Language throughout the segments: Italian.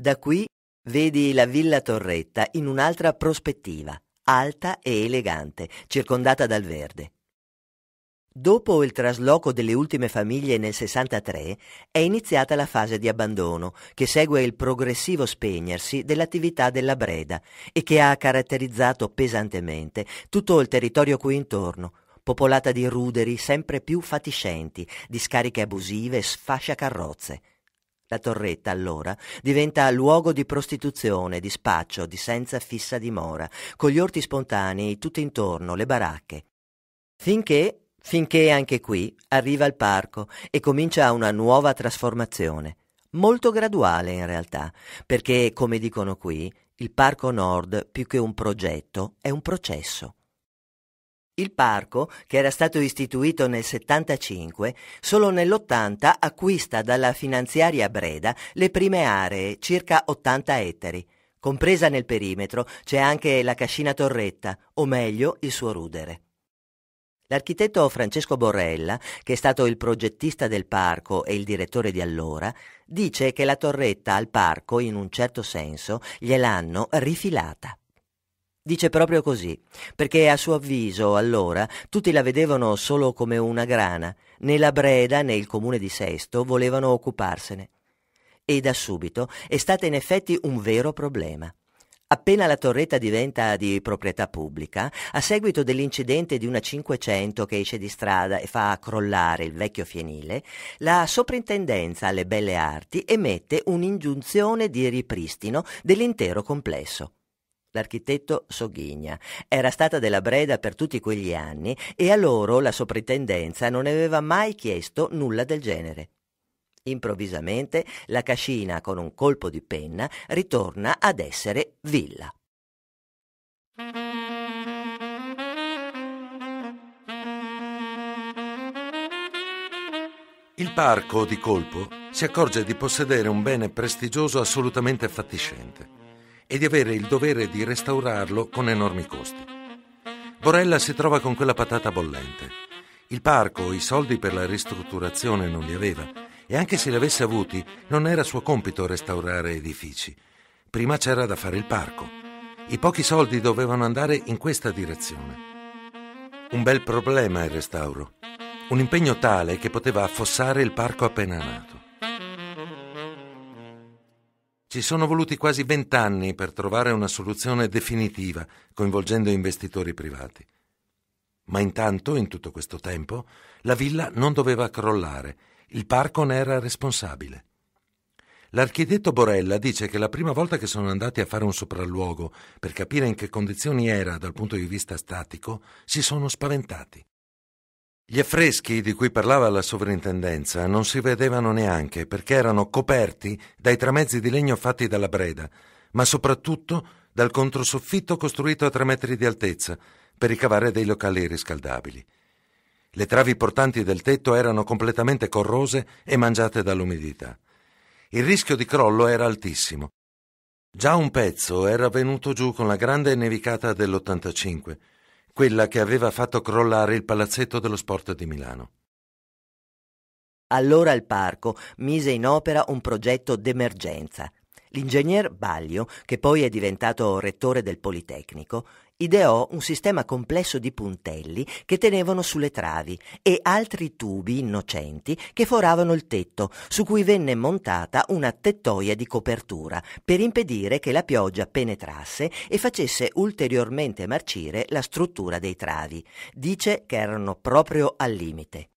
Da qui vedi la Villa Torretta in un'altra prospettiva, alta e elegante, circondata dal verde. Dopo il trasloco delle ultime famiglie nel 63 è iniziata la fase di abbandono che segue il progressivo spegnersi dell'attività della Breda e che ha caratterizzato pesantemente tutto il territorio qui intorno, popolata di ruderi sempre più fatiscenti, di scariche abusive, sfascia carrozze. La torretta allora diventa luogo di prostituzione, di spaccio, di senza fissa dimora, con gli orti spontanei tutto intorno, le baracche. Finché, finché anche qui arriva il parco e comincia una nuova trasformazione, molto graduale in realtà, perché, come dicono qui, il Parco Nord, più che un progetto, è un processo. Il parco, che era stato istituito nel 75, solo nell'80 acquista dalla finanziaria Breda le prime aree, circa 80 ettari. Compresa nel perimetro c'è anche la cascina Torretta, o meglio il suo rudere. L'architetto Francesco Borrella, che è stato il progettista del parco e il direttore di allora, dice che la torretta al parco, in un certo senso, gliel'hanno rifilata. Dice proprio così, perché a suo avviso allora tutti la vedevano solo come una grana, né la Breda né il comune di Sesto volevano occuparsene. E da subito è stata in effetti un vero problema. Appena la torretta diventa di proprietà pubblica, a seguito dell'incidente di una 500 che esce di strada e fa crollare il vecchio fienile, la soprintendenza alle belle arti emette un'ingiunzione di ripristino dell'intero complesso l'architetto Soghigna. Era stata della Breda per tutti quegli anni e a loro la soprintendenza non aveva mai chiesto nulla del genere. Improvvisamente la cascina con un colpo di penna ritorna ad essere villa. Il parco di colpo si accorge di possedere un bene prestigioso assolutamente fatiscente e di avere il dovere di restaurarlo con enormi costi. Borella si trova con quella patata bollente. Il parco i soldi per la ristrutturazione non li aveva e anche se li avesse avuti non era suo compito restaurare edifici. Prima c'era da fare il parco. I pochi soldi dovevano andare in questa direzione. Un bel problema il restauro. Un impegno tale che poteva affossare il parco appena nato. Ci sono voluti quasi vent'anni per trovare una soluzione definitiva, coinvolgendo investitori privati. Ma intanto, in tutto questo tempo, la villa non doveva crollare, il parco ne era responsabile. L'architetto Borella dice che la prima volta che sono andati a fare un sopralluogo per capire in che condizioni era dal punto di vista statico, si sono spaventati. Gli affreschi di cui parlava la sovrintendenza non si vedevano neanche perché erano coperti dai tramezzi di legno fatti dalla Breda, ma soprattutto dal controsoffitto costruito a tre metri di altezza per ricavare dei locali riscaldabili. Le travi portanti del tetto erano completamente corrose e mangiate dall'umidità. Il rischio di crollo era altissimo. Già un pezzo era venuto giù con la grande nevicata dell'85 quella che aveva fatto crollare il palazzetto dello sport di Milano. Allora il parco mise in opera un progetto d'emergenza. L'ingegner Baglio, che poi è diventato rettore del Politecnico, ideò un sistema complesso di puntelli che tenevano sulle travi e altri tubi innocenti che foravano il tetto, su cui venne montata una tettoia di copertura per impedire che la pioggia penetrasse e facesse ulteriormente marcire la struttura dei travi. Dice che erano proprio al limite.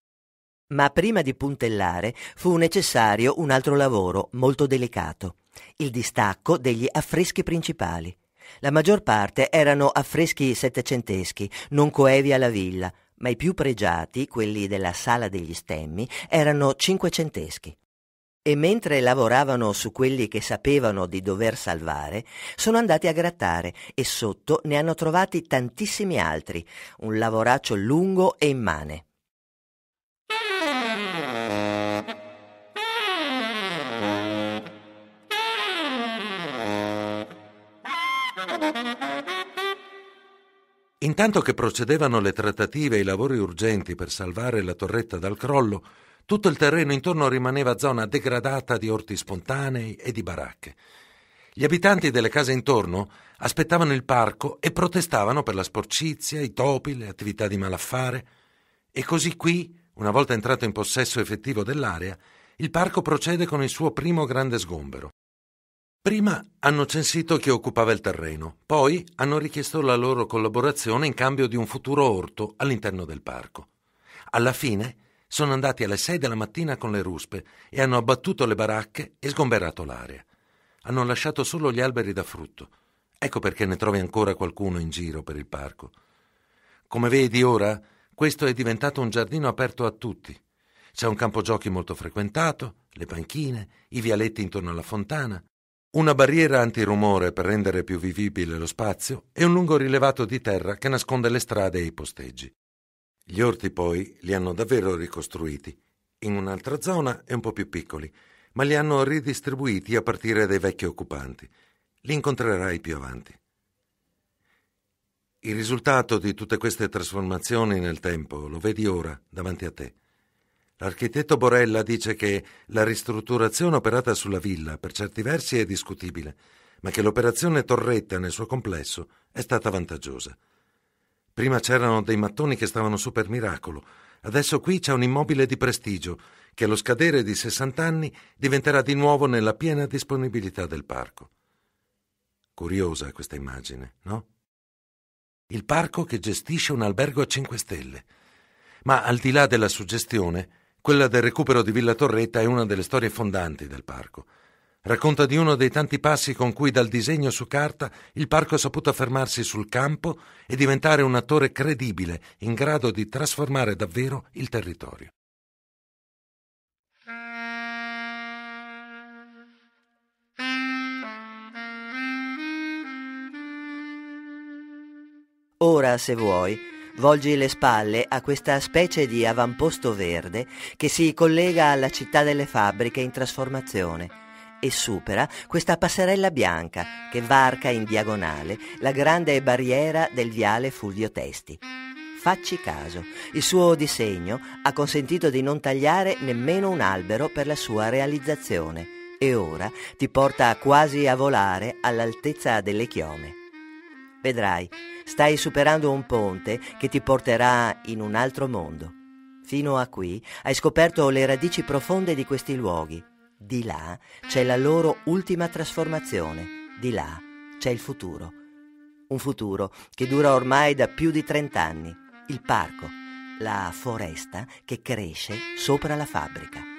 Ma prima di puntellare fu necessario un altro lavoro molto delicato il distacco degli affreschi principali. La maggior parte erano affreschi settecenteschi, non coevi alla villa, ma i più pregiati, quelli della Sala degli Stemmi, erano cinquecenteschi. E mentre lavoravano su quelli che sapevano di dover salvare, sono andati a grattare e sotto ne hanno trovati tantissimi altri, un lavoraccio lungo e immane. Intanto che procedevano le trattative e i lavori urgenti per salvare la torretta dal crollo, tutto il terreno intorno rimaneva zona degradata di orti spontanei e di baracche. Gli abitanti delle case intorno aspettavano il parco e protestavano per la sporcizia, i topi, le attività di malaffare. E così qui, una volta entrato in possesso effettivo dell'area, il parco procede con il suo primo grande sgombero. Prima hanno censito chi occupava il terreno, poi hanno richiesto la loro collaborazione in cambio di un futuro orto all'interno del parco. Alla fine sono andati alle sei della mattina con le ruspe e hanno abbattuto le baracche e sgomberato l'area. Hanno lasciato solo gli alberi da frutto. Ecco perché ne trovi ancora qualcuno in giro per il parco. Come vedi ora, questo è diventato un giardino aperto a tutti. C'è un campo giochi molto frequentato, le panchine, i vialetti intorno alla fontana una barriera antirumore per rendere più vivibile lo spazio e un lungo rilevato di terra che nasconde le strade e i posteggi. Gli orti poi li hanno davvero ricostruiti, in un'altra zona e un po' più piccoli, ma li hanno ridistribuiti a partire dai vecchi occupanti. Li incontrerai più avanti. Il risultato di tutte queste trasformazioni nel tempo lo vedi ora davanti a te. L'architetto Borella dice che la ristrutturazione operata sulla villa per certi versi è discutibile, ma che l'operazione Torretta nel suo complesso è stata vantaggiosa. Prima c'erano dei mattoni che stavano su per miracolo, adesso qui c'è un immobile di prestigio che allo scadere di 60 anni diventerà di nuovo nella piena disponibilità del parco. Curiosa questa immagine, no? Il parco che gestisce un albergo a 5 stelle. Ma al di là della suggestione, quella del recupero di Villa Torretta è una delle storie fondanti del parco. Racconta di uno dei tanti passi con cui dal disegno su carta il parco ha saputo affermarsi sul campo e diventare un attore credibile in grado di trasformare davvero il territorio. Ora, se vuoi, volgi le spalle a questa specie di avamposto verde che si collega alla città delle fabbriche in trasformazione e supera questa passerella bianca che varca in diagonale la grande barriera del viale Fulvio Testi. Facci caso, il suo disegno ha consentito di non tagliare nemmeno un albero per la sua realizzazione e ora ti porta quasi a volare all'altezza delle chiome. Vedrai, stai superando un ponte che ti porterà in un altro mondo. Fino a qui hai scoperto le radici profonde di questi luoghi. Di là c'è la loro ultima trasformazione. Di là c'è il futuro. Un futuro che dura ormai da più di 30 anni. Il parco, la foresta che cresce sopra la fabbrica.